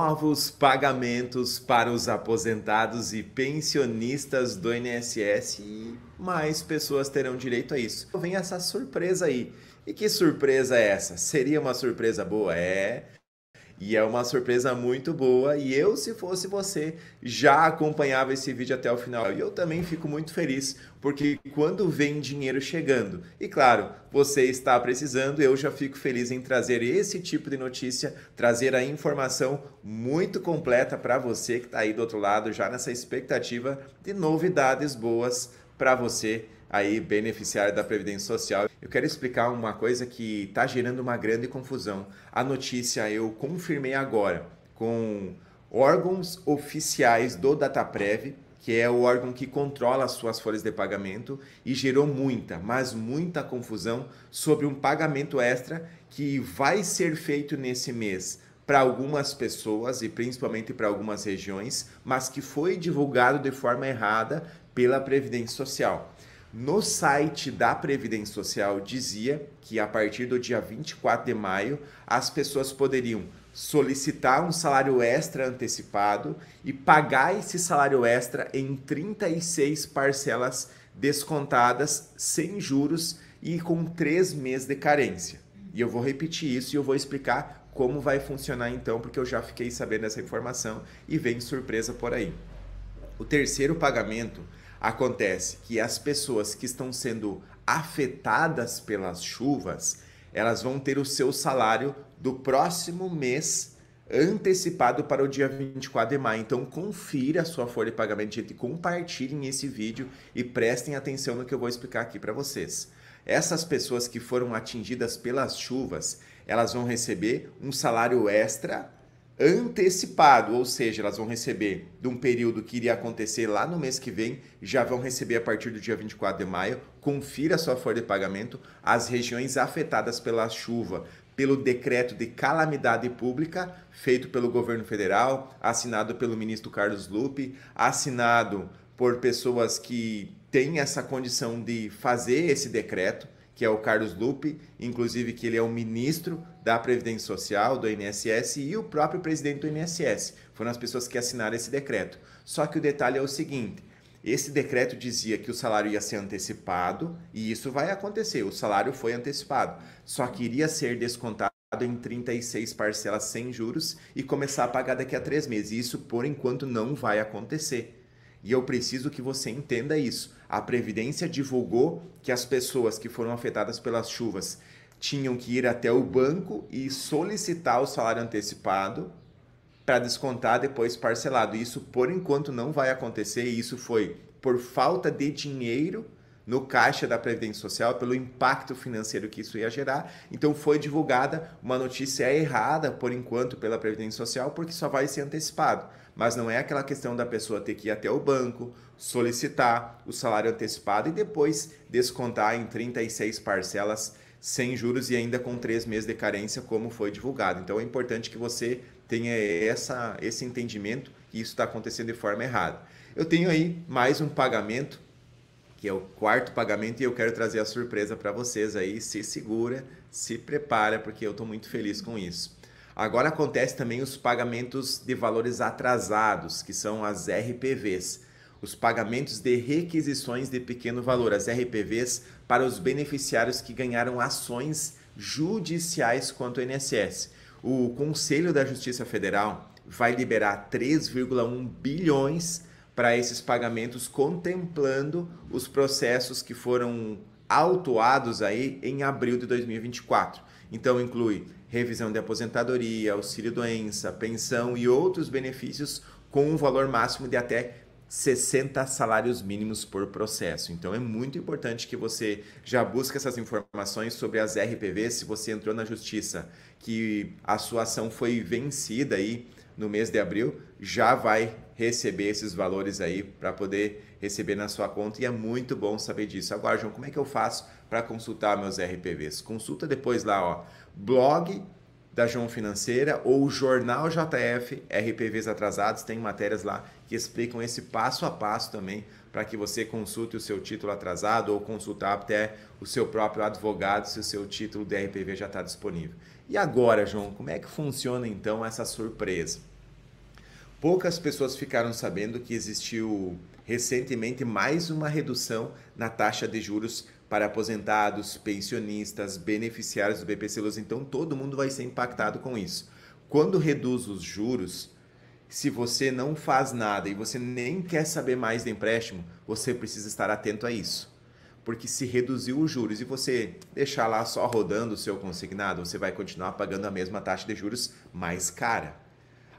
Novos pagamentos para os aposentados e pensionistas do INSS e mais pessoas terão direito a isso. Vem essa surpresa aí. E que surpresa é essa? Seria uma surpresa boa? É. E é uma surpresa muito boa. E eu, se fosse você, já acompanhava esse vídeo até o final. E eu também fico muito feliz, porque quando vem dinheiro chegando, e claro, você está precisando, eu já fico feliz em trazer esse tipo de notícia, trazer a informação muito completa para você que está aí do outro lado, já nessa expectativa de novidades boas para você aí beneficiário da Previdência Social. Eu quero explicar uma coisa que está gerando uma grande confusão. A notícia eu confirmei agora com órgãos oficiais do DataPrev, que é o órgão que controla as suas folhas de pagamento, e gerou muita, mas muita confusão sobre um pagamento extra que vai ser feito nesse mês para algumas pessoas e principalmente para algumas regiões, mas que foi divulgado de forma errada pela Previdência Social. No site da Previdência Social dizia que a partir do dia 24 de maio as pessoas poderiam solicitar um salário extra antecipado e pagar esse salário extra em 36 parcelas descontadas, sem juros e com três meses de carência. E eu vou repetir isso e eu vou explicar como vai funcionar então, porque eu já fiquei sabendo essa informação e vem surpresa por aí. O terceiro pagamento Acontece que as pessoas que estão sendo afetadas pelas chuvas, elas vão ter o seu salário do próximo mês antecipado para o dia 24 de maio. Então confira a sua folha de pagamento, gente, compartilhem esse vídeo e prestem atenção no que eu vou explicar aqui para vocês. Essas pessoas que foram atingidas pelas chuvas, elas vão receber um salário extra antecipado, ou seja, elas vão receber de um período que iria acontecer lá no mês que vem, já vão receber a partir do dia 24 de maio. Confira a sua folha de pagamento as regiões afetadas pela chuva, pelo decreto de calamidade pública feito pelo governo federal, assinado pelo ministro Carlos Lupe, assinado por pessoas que têm essa condição de fazer esse decreto que é o Carlos Lupe, inclusive que ele é o ministro da Previdência Social, do INSS, e o próprio presidente do INSS. Foram as pessoas que assinaram esse decreto. Só que o detalhe é o seguinte: esse decreto dizia que o salário ia ser antecipado, e isso vai acontecer, o salário foi antecipado, só que iria ser descontado em 36 parcelas sem juros e começar a pagar daqui a três meses. Isso, por enquanto, não vai acontecer. E eu preciso que você entenda isso. A Previdência divulgou que as pessoas que foram afetadas pelas chuvas tinham que ir até o banco e solicitar o salário antecipado para descontar depois parcelado. Isso por enquanto não vai acontecer, e isso foi por falta de dinheiro no caixa da Previdência Social pelo impacto financeiro que isso ia gerar. Então foi divulgada uma notícia errada por enquanto pela Previdência Social, porque só vai ser antecipado. Mas não é aquela questão da pessoa ter que ir até o banco, solicitar o salário antecipado e depois descontar em 36 parcelas sem juros e ainda com três meses de carência, como foi divulgado. Então é importante que você tenha essa, esse entendimento que isso está acontecendo de forma errada. Eu tenho aí mais um pagamento que é o quarto pagamento e eu quero trazer a surpresa para vocês aí. Se segura, se prepara, porque eu estou muito feliz com isso. Agora acontece também os pagamentos de valores atrasados, que são as RPVs, os pagamentos de requisições de pequeno valor, as RPVs, para os beneficiários que ganharam ações judiciais quanto o INSS. O Conselho da Justiça Federal vai liberar 3,1 bilhões para esses pagamentos, contemplando os processos que foram autuados aí em abril de 2024. Então inclui revisão de aposentadoria, auxílio doença, pensão e outros benefícios com um valor máximo de até 60 salários mínimos por processo. Então é muito importante que você já busque essas informações sobre as RPVs se você entrou na justiça, que a sua ação foi vencida aí no mês de abril, já vai receber esses valores aí para poder receber na sua conta e é muito bom saber disso. Agora, João, como é que eu faço para consultar meus RPVs? Consulta depois lá, ó, blog da João Financeira ou o jornal JF RPVs Atrasados, tem matérias lá que explicam esse passo a passo também para que você consulte o seu título atrasado ou consultar até o seu próprio advogado se o seu título de RPV já está disponível. E agora, João, como é que funciona então essa surpresa? Poucas pessoas ficaram sabendo que existiu recentemente mais uma redução na taxa de juros para aposentados, pensionistas, beneficiários do BPC Então todo mundo vai ser impactado com isso. Quando reduz os juros, se você não faz nada e você nem quer saber mais do empréstimo, você precisa estar atento a isso. Porque se reduziu os juros e você deixar lá só rodando o seu consignado, você vai continuar pagando a mesma taxa de juros mais cara.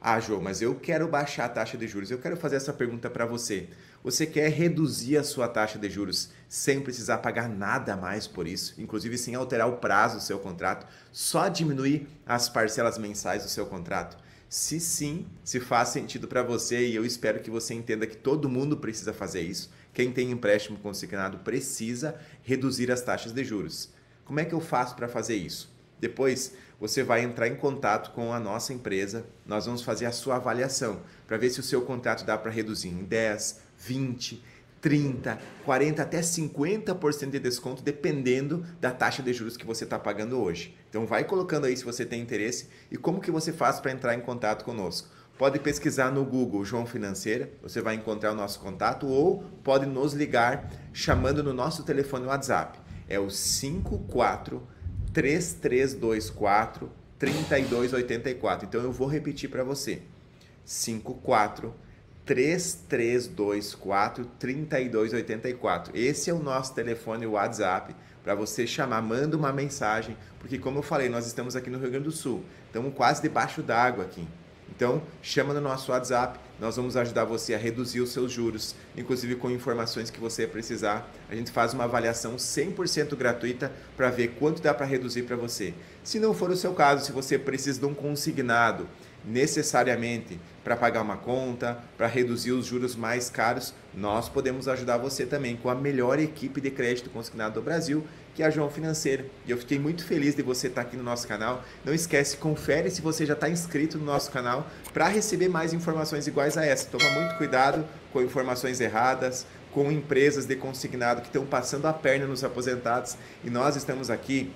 Ah, João, mas eu quero baixar a taxa de juros. Eu quero fazer essa pergunta para você. Você quer reduzir a sua taxa de juros sem precisar pagar nada mais por isso, inclusive sem alterar o prazo do seu contrato, só diminuir as parcelas mensais do seu contrato? Se sim, se faz sentido para você e eu espero que você entenda que todo mundo precisa fazer isso. Quem tem empréstimo consignado precisa reduzir as taxas de juros. Como é que eu faço para fazer isso? Depois você vai entrar em contato com a nossa empresa, nós vamos fazer a sua avaliação para ver se o seu contrato dá para reduzir em 10, 20, 30, 40 até 50% de desconto, dependendo da taxa de juros que você está pagando hoje. Então vai colocando aí se você tem interesse e como que você faz para entrar em contato conosco. Pode pesquisar no Google João Financeira, você vai encontrar o nosso contato ou pode nos ligar chamando no nosso telefone WhatsApp. É o 54 3324 3284. Então eu vou repetir para você. 54 3324 3324 3284. Esse é o nosso telefone WhatsApp para você chamar, manda uma mensagem, porque como eu falei, nós estamos aqui no Rio Grande do Sul, estamos quase debaixo d'água aqui. Então, chama no nosso WhatsApp, nós vamos ajudar você a reduzir os seus juros, inclusive com informações que você precisar. A gente faz uma avaliação 100% gratuita para ver quanto dá para reduzir para você. Se não for o seu caso, se você precisa de um consignado, necessariamente para pagar uma conta, para reduzir os juros mais caros, nós podemos ajudar você também com a melhor equipe de crédito consignado do Brasil, que é a João Financeira. E eu fiquei muito feliz de você estar tá aqui no nosso canal. Não esquece, confere se você já está inscrito no nosso canal para receber mais informações iguais a essa. Toma muito cuidado com informações erradas, com empresas de consignado que estão passando a perna nos aposentados. E nós estamos aqui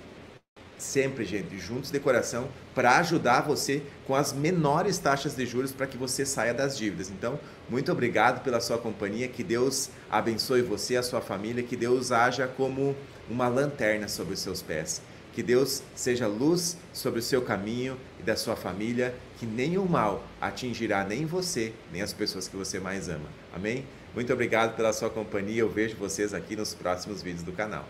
sempre, gente, juntos de coração para ajudar você com as menores taxas de juros para que você saia das dívidas. Então, muito obrigado pela sua companhia, que Deus abençoe você, a sua família, que Deus haja como uma lanterna sobre os seus pés. Que Deus seja luz sobre o seu caminho e da sua família, que nenhum mal atingirá nem você, nem as pessoas que você mais ama. Amém? Muito obrigado pela sua companhia. Eu vejo vocês aqui nos próximos vídeos do canal.